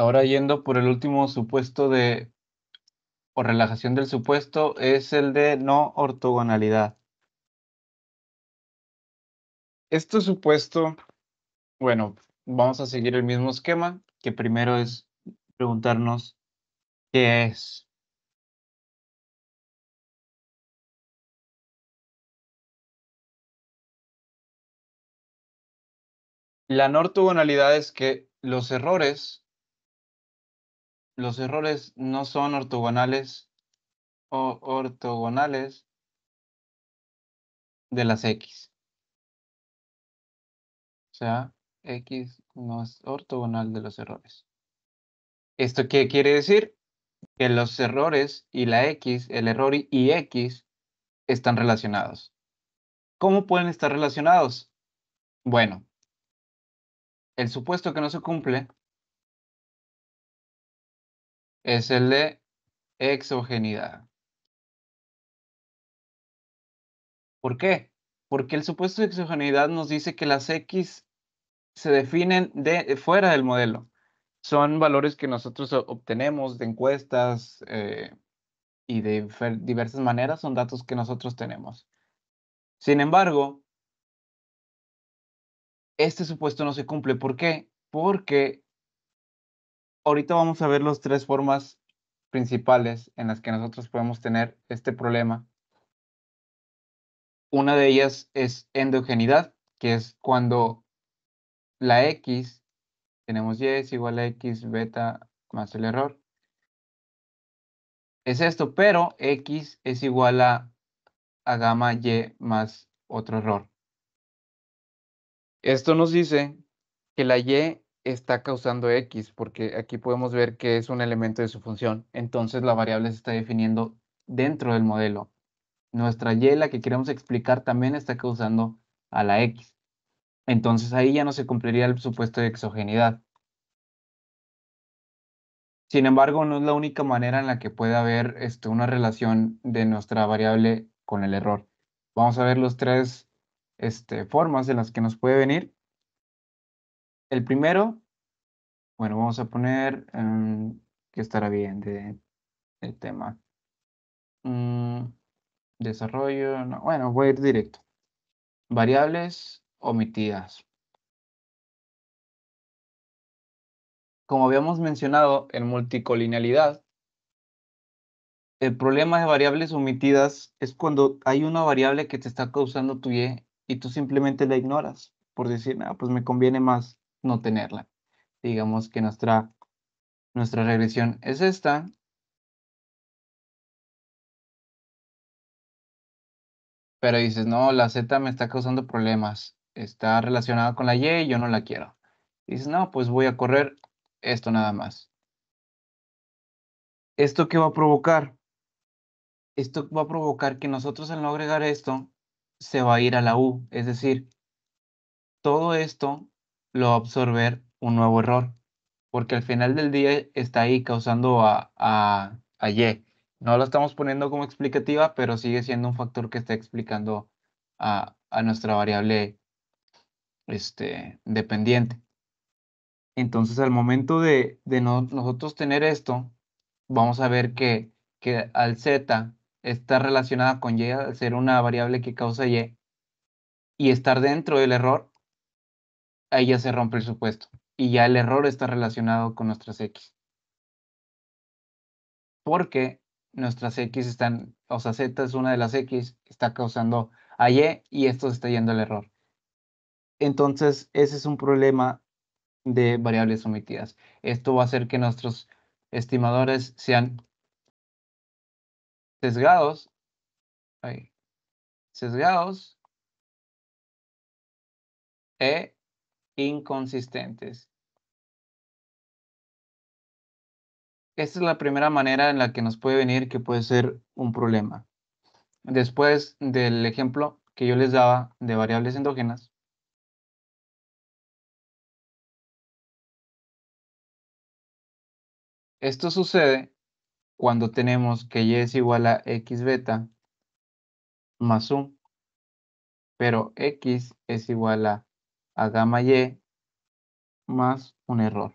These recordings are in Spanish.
Ahora yendo por el último supuesto de, o relajación del supuesto, es el de no ortogonalidad. Este supuesto, bueno, vamos a seguir el mismo esquema, que primero es preguntarnos qué es. La no ortogonalidad es que los errores los errores no son ortogonales o ortogonales de las X. O sea, X no es ortogonal de los errores. ¿Esto qué quiere decir? Que los errores y la X, el error y X, están relacionados. ¿Cómo pueden estar relacionados? Bueno, el supuesto que no se cumple es el de exogenidad. ¿Por qué? Porque el supuesto de exogeneidad nos dice que las X se definen de, eh, fuera del modelo. Son valores que nosotros obtenemos de encuestas eh, y de diversas maneras, son datos que nosotros tenemos. Sin embargo, este supuesto no se cumple. ¿Por qué? Porque ahorita vamos a ver las tres formas principales en las que nosotros podemos tener este problema. Una de ellas es endogenidad, que es cuando la X, tenemos Y es igual a X beta más el error. Es esto, pero X es igual a, a gamma Y más otro error. Esto nos dice que la Y está causando X, porque aquí podemos ver que es un elemento de su función. Entonces la variable se está definiendo dentro del modelo. Nuestra Y, la que queremos explicar, también está causando a la X. Entonces ahí ya no se cumpliría el supuesto de exogenidad. Sin embargo, no es la única manera en la que puede haber este, una relación de nuestra variable con el error. Vamos a ver las tres este, formas en las que nos puede venir. El primero, bueno, vamos a poner em, que estará bien de, tema. Mm, desarrollo, bueno, voy a ir directo. Variables omitidas. Como habíamos mencionado en multicolinealidad, el problema de variables omitidas es cuando hay una variable que te está causando tu y y tú simplemente la ignoras por decir, ah, pues me conviene más no tenerla. Digamos que nuestra, nuestra regresión es esta. Pero dices, no, la Z me está causando problemas. Está relacionada con la Y y yo no la quiero. Dices, no, pues voy a correr esto nada más. ¿Esto qué va a provocar? Esto va a provocar que nosotros al no agregar esto, se va a ir a la U. Es decir, todo esto lo va a absorber un nuevo error, porque al final del día está ahí causando a, Y. No lo estamos poniendo como explicativa, pero sigue siendo un factor que está explicando a, nuestra variable este, dependiente. Entonces, al momento de, nosotros tener esto, vamos a ver que, que al z está relacionada con y al ser una variable que causa y y estar dentro del error ahí ya se rompe el supuesto y ya el error está relacionado con nuestras X. Porque nuestras X están, o sea, Z es una de las X, está causando a Y y esto está yendo el error. Entonces, ese es un problema de variables omitidas. Esto va a hacer que nuestros estimadores sean sesgados, ahí, sesgados, e inconsistentes. Esta es la primera manera en la que nos puede venir que puede ser un problema. Después del ejemplo que yo les daba de variables endógenas, esto sucede cuando tenemos que y es igual a x beta más 1, pero x es igual a a gamma y más un error.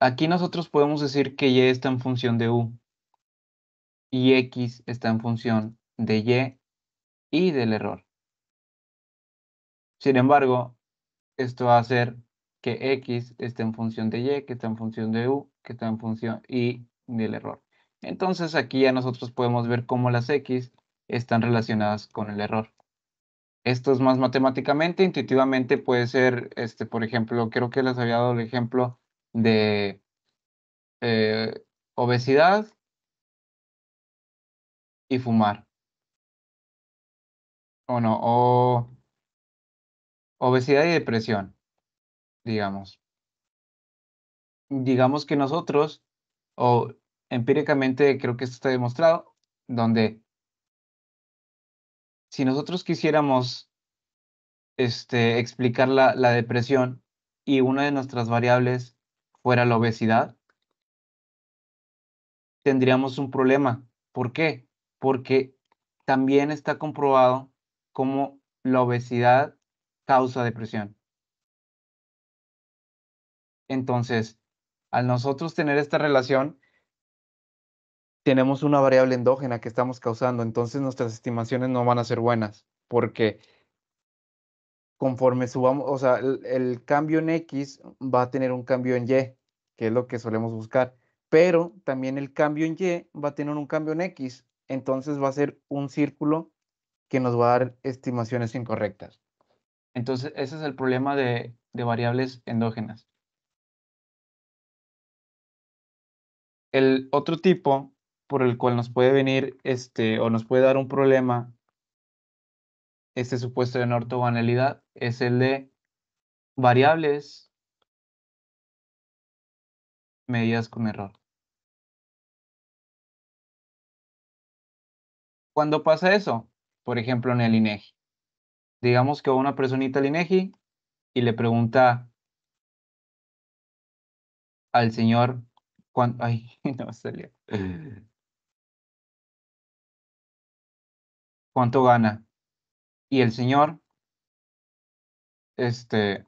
Aquí nosotros podemos decir que y está en función de u y x está en función de y y del error. Sin embargo, esto va a hacer que x está en función de y, que está en función de u, que está en función y del error. Entonces aquí ya nosotros podemos ver cómo las x están relacionadas con el error. Esto es más matemáticamente, intuitivamente puede ser, este, por ejemplo, creo que les había dado el ejemplo de eh, obesidad y fumar. O no, o obesidad y depresión, digamos. Digamos que nosotros, o empíricamente creo que esto está demostrado, donde si nosotros quisiéramos este, explicar la, la depresión y una de nuestras variables fuera la obesidad, tendríamos un problema. ¿Por qué? Porque también está comprobado cómo la obesidad causa depresión. Entonces, al nosotros tener esta relación, tenemos una variable endógena que estamos causando, entonces nuestras estimaciones no van a ser buenas, porque conforme subamos, o sea, el, cambio en X va a tener un cambio en Y, que es lo que solemos buscar, pero también el cambio en Y va a tener un cambio en X, entonces va a ser un círculo que nos va a dar estimaciones incorrectas. Entonces, ese es el problema de, de variables endógenas. El otro tipo por el cual nos puede venir este, o nos puede dar un problema este supuesto de ortogonalidad es el de variables medidas con error. Cuando pasa eso, por ejemplo, en el INEGI. Digamos que va una personita al INEGI y le pregunta al señor, ¿cuánto? Ay, no salió. cuánto gana. Y el señor, este,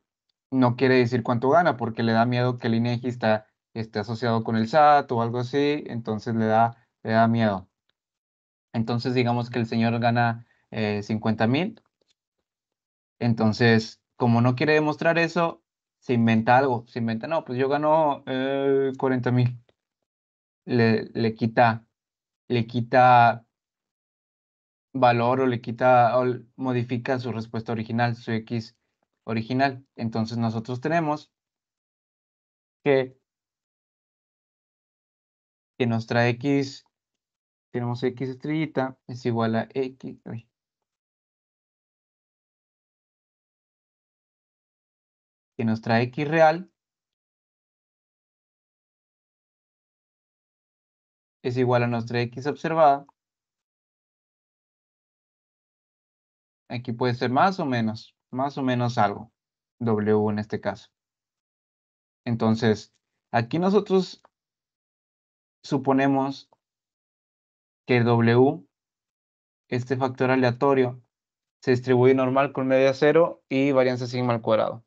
no quiere decir cuánto gana porque le da miedo que el INEGI e está, esté asociado con el SAT o algo así, entonces le da, le da miedo. Entonces digamos que el señor gana eh, 50 mil. Entonces, como no quiere demostrar eso, se inventa algo. Se inventa, no, pues yo gano eh, 40 mil. Le, le, quita, le quita valor o le quita o modifica su respuesta original, su X original. Entonces nosotros tenemos que, que nuestra X, tenemos X estrellita, es igual a X. que nuestra X real es igual a nuestra X observada Aquí puede ser más o menos, más o menos algo. W en este caso. Entonces, aquí nosotros suponemos que W, este factor aleatorio, se distribuye normal con media cero y varianza sigma al cuadrado.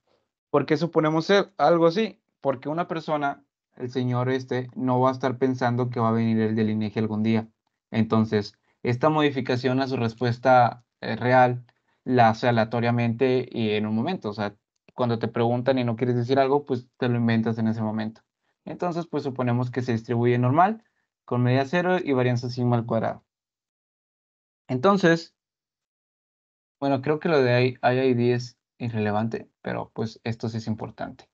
¿Por qué suponemos algo así? Porque una persona, el señor este, no va a estar pensando que va a venir el delineaje algún día. Entonces, esta modificación a su respuesta real la hace aleatoriamente y en un momento. O sea, cuando te preguntan y no quieres decir algo, pues te lo inventas en ese momento. Entonces, pues suponemos que se distribuye normal, con media cero y varianza sigma al cuadrado. Entonces, bueno, creo que lo de IID es irrelevante, pero pues esto sí es importante.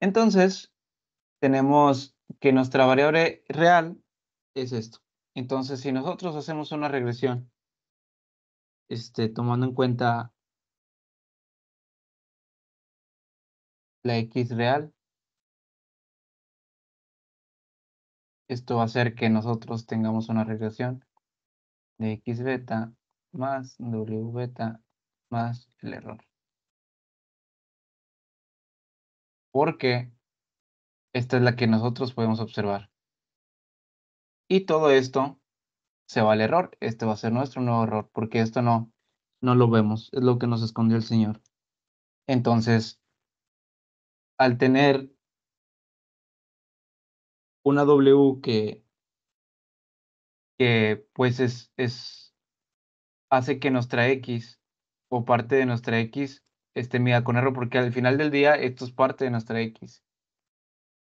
Entonces, tenemos que nuestra variable real es esto. Entonces, si nosotros hacemos una regresión este, tomando en cuenta la X real, esto va a hacer que nosotros tengamos una regresión de X beta más W beta más el error. Porque esta es la que nosotros podemos observar. Y todo esto se va el error, este va a ser nuestro nuevo error, porque esto no, no lo vemos, es lo que nos escondió el Señor. Entonces, al tener una W que, pues es, es, hace que nuestra X o parte de nuestra X esté mida con error, porque al final del día esto es parte de nuestra X.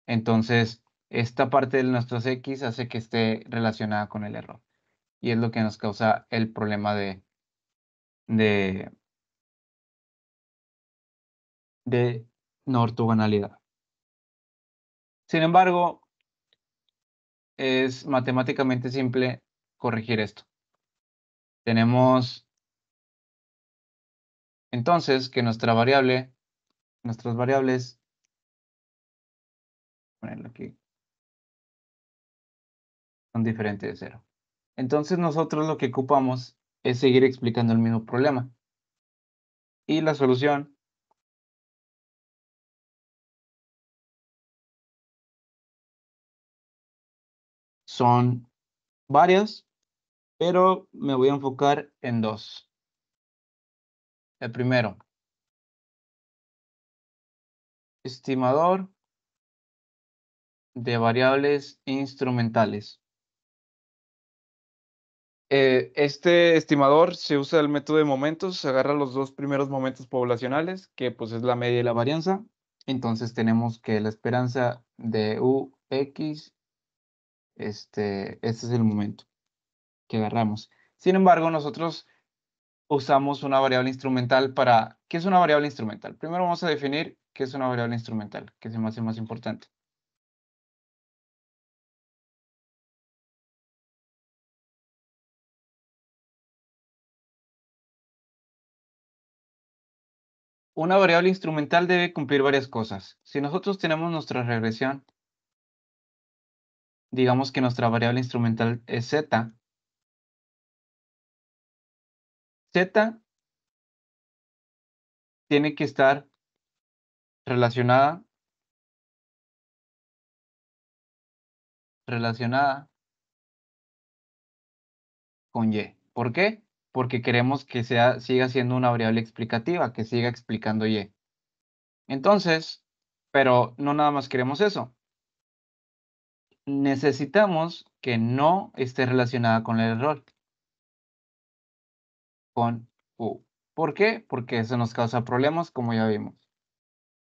Entonces, esta parte de nuestros X hace que esté relacionada con el error y es lo que nos causa el problema de, de, no ortogonalidad. Sin embargo, es matemáticamente simple corregir esto. Tenemos entonces que nuestra variable, nuestras variables, ponerlo aquí, son diferentes de cero. Entonces nosotros lo que ocupamos es seguir explicando el mismo problema. Y la solución son varias, pero me voy a enfocar en dos. El primero, estimador de variables instrumentales. Eh, este estimador se usa el método de momentos, se agarra los dos primeros momentos poblacionales, que pues es la media y la varianza. Entonces tenemos que la esperanza de UX, este, este es el momento que agarramos. Sin embargo, nosotros usamos una variable instrumental para... ¿Qué es una variable instrumental? Primero vamos a definir qué es una variable instrumental, que es más y más importante. Una variable instrumental debe cumplir varias cosas. Si nosotros tenemos nuestra regresión, digamos que nuestra variable instrumental es z. z tiene que estar relacionada relacionada con y. ¿Por qué? porque queremos que sea, siga siendo una variable explicativa, que siga explicando y. Entonces, pero no nada más queremos eso. Necesitamos que no esté relacionada con el error. Con u. ¿Por qué? Porque eso nos causa problemas, como ya vimos.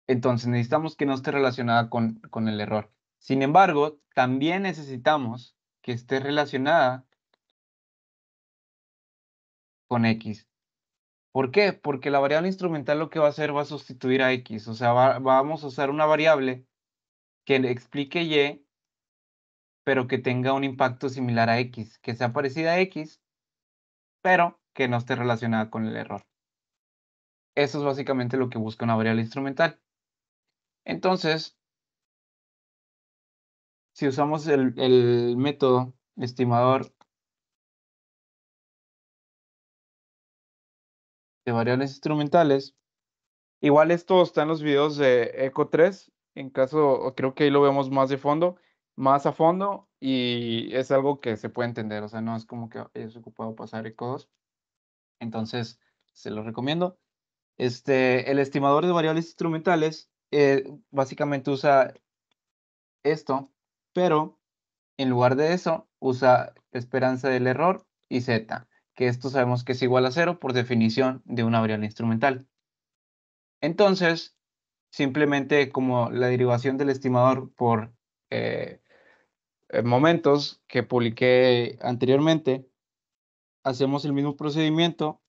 Entonces necesitamos que no esté relacionada con, con el error. Sin embargo, también necesitamos que esté relacionada con X. ¿Por qué? Porque la variable instrumental lo que va a hacer va a sustituir a X. O sea, vamos a usar una variable que explique Y, pero que tenga un impacto similar a X, que sea parecida a X, pero que no esté relacionada con el error. Eso es básicamente lo que busca una variable instrumental. Entonces, si usamos el, el método estimador de variables instrumentales. Igual esto está en los videos de Eco 3, en caso, creo que ahí lo vemos más de fondo, más a fondo, y es algo que se puede entender, o sea, no es como que es ocupado pasar Eco 2. Entonces, se lo recomiendo. Este, el estimador de variables instrumentales eh, básicamente usa esto, pero en lugar de eso usa esperanza del error y z que esto sabemos que es igual a cero por definición de una variable instrumental. Entonces, simplemente como la derivación del estimador por eh, eh, momentos que publiqué anteriormente, hacemos el mismo procedimiento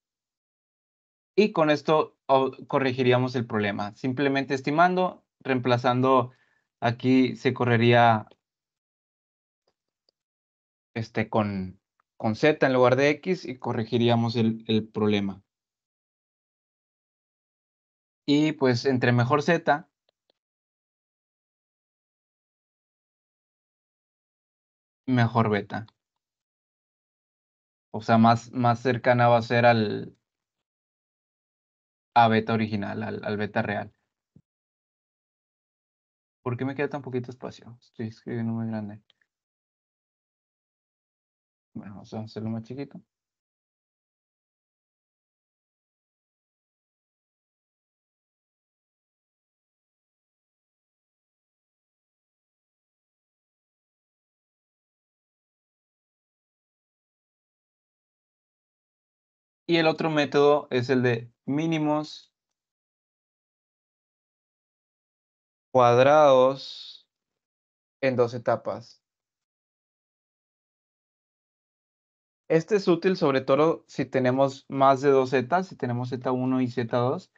y con esto oh, corregiríamos el problema. Simplemente estimando, reemplazando, aquí se correría este con con Z en lugar de X y corregiríamos el, problema. Y pues entre mejor Z, mejor beta. O sea, más, más cercana va a ser al a beta original, al, al beta real. ¿Por qué me queda tan poquito espacio? Estoy escribiendo muy grande vamos a hacerlo más chiquito. Y el otro método es el de mínimos cuadrados en dos etapas. Este es útil sobre todo si tenemos más de dos zetas, si tenemos Z1 y Z2,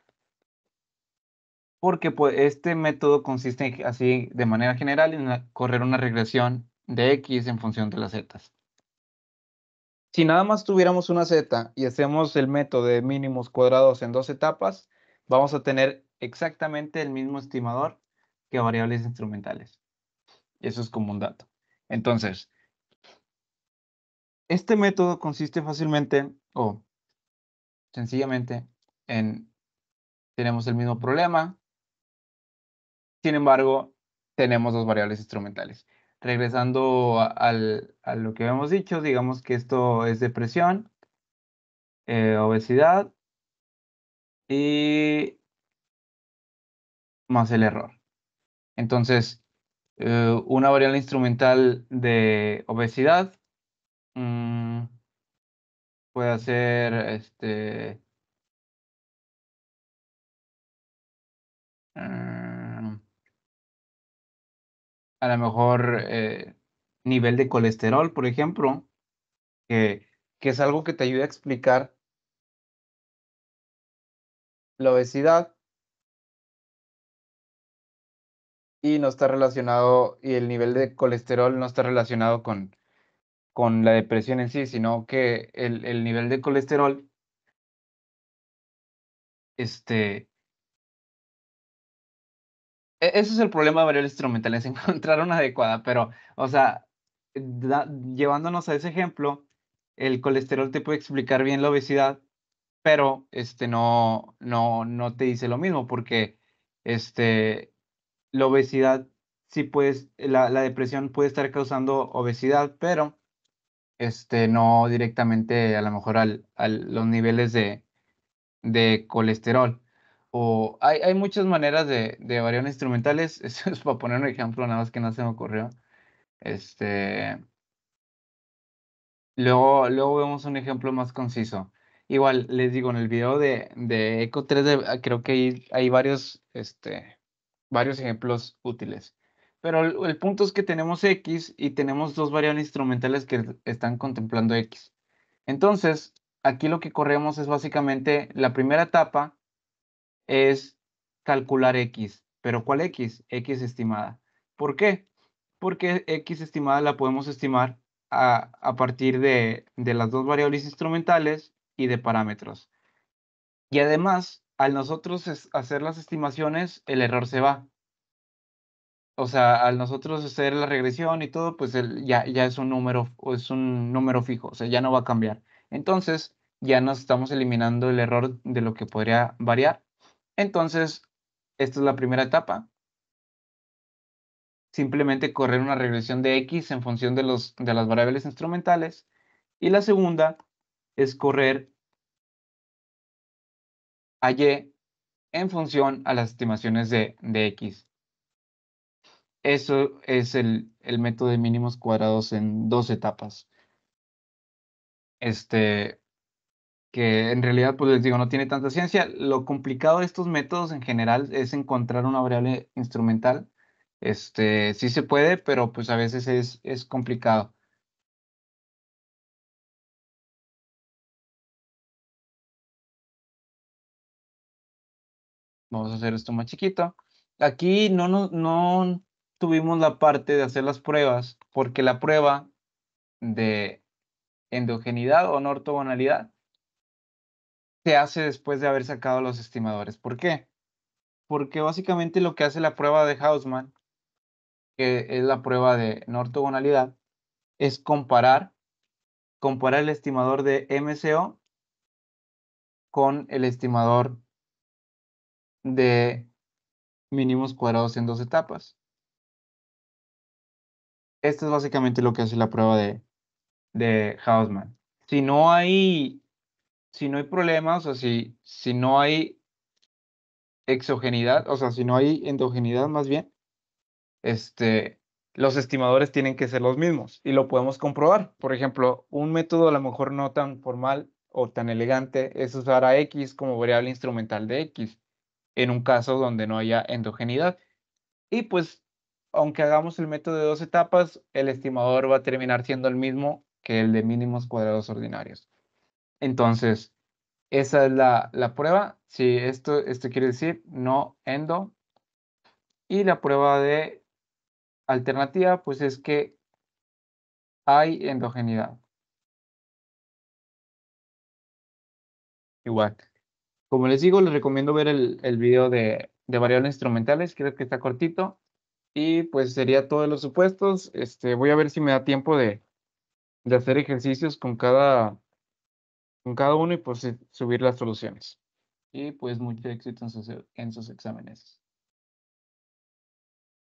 porque pues, este método consiste así de manera general en correr una regresión de X en función de las zetas. Si nada más tuviéramos una z y hacemos el método de mínimos cuadrados en dos etapas, vamos a tener exactamente el mismo estimador que variables instrumentales. Eso es como un dato. Entonces, este método consiste fácilmente o sencillamente en tenemos el mismo problema, sin embargo, tenemos dos variables instrumentales. Regresando a, lo que habíamos dicho, digamos que esto es depresión, eh, obesidad y más el error. Entonces, eh, una variable instrumental de obesidad Mm, puede ser este. Mm, a lo mejor eh, nivel de colesterol, por ejemplo, que, que es algo que te ayuda a explicar la obesidad y no está relacionado, y el nivel de colesterol no está relacionado con, con la depresión en sí, sino que el, el nivel de colesterol este, e, ese es el problema de variables instrumentales, encontrar una adecuada, pero, o sea, llevándonos a ese ejemplo, el colesterol te puede explicar bien la obesidad, pero este, no, no, no te dice lo mismo, porque este, la obesidad sí puedes, la, la depresión puede estar causando obesidad, pero este, no directamente a lo mejor al, a los niveles de, de colesterol. O hay, hay muchas maneras de, de variar instrumentales. Eso es para poner un ejemplo, nada más que no se me ocurrió. Este, luego, luego vemos un ejemplo más conciso. Igual, les digo, en el video de, de Eco 3, d creo que hay, hay varios, este, varios ejemplos útiles. Pero el, punto es que tenemos X y tenemos dos variables instrumentales que están contemplando X. Entonces, aquí lo que corremos es básicamente la primera etapa es calcular X. ¿Pero cuál X? X estimada. ¿Por qué? Porque X estimada la podemos estimar a, partir de las dos variables instrumentales y de parámetros. Y además, al nosotros hacer las estimaciones, el error se va o sea, al nosotros hacer la regresión y todo, pues el, ya, ya es un número, o es un número fijo, o sea, ya no va a cambiar. Entonces, ya nos estamos eliminando el error de lo que podría variar. Entonces, esta es la primera etapa. Simplemente correr una regresión de X en función de, los, de las variables instrumentales. Y la segunda es correr a Y en función a las estimaciones de X. Eso es el, método de mínimos cuadrados en dos etapas. Este, que en realidad, pues les digo, no tiene tanta ciencia. Lo complicado de estos métodos en general es encontrar una variable instrumental. Este, sí se puede, pero pues a veces es, es complicado. Vamos a hacer esto más chiquito. Aquí no, no, no, tuvimos la parte de hacer las pruebas, porque la prueba de endogeneidad o no ortogonalidad se hace después de haber sacado los estimadores. ¿Por qué? Porque básicamente lo que hace la prueba de Hausmann, que es la prueba de no ortogonalidad, es comparar, comparar el estimador de MCO con el estimador de mínimos cuadrados en dos etapas esto es básicamente lo que hace la prueba de, Hausmann. Si no hay, si no hay problemas, o si, si no hay exogenidad, o sea, si no hay endogenidad más bien, este, los estimadores tienen que ser los mismos y lo podemos comprobar. Por ejemplo, un método a lo mejor no tan formal o tan elegante es usar a X como variable instrumental de X en un caso donde no haya endogenidad. Y pues aunque hagamos el método de dos etapas, el estimador va a terminar siendo el mismo que el de mínimos cuadrados ordinarios. Entonces, esa es la, prueba. Si esto, quiere decir no endo. Y la prueba de alternativa, pues es que hay endogeneidad. Igual. Como les digo, les recomiendo ver el, video de, de variables instrumentales. Creo que está cortito. Y pues sería todos los supuestos. Este, voy a ver si me da tiempo de, hacer ejercicios con cada, con cada uno y pues subir las soluciones. Y pues mucho éxito en en sus exámenes.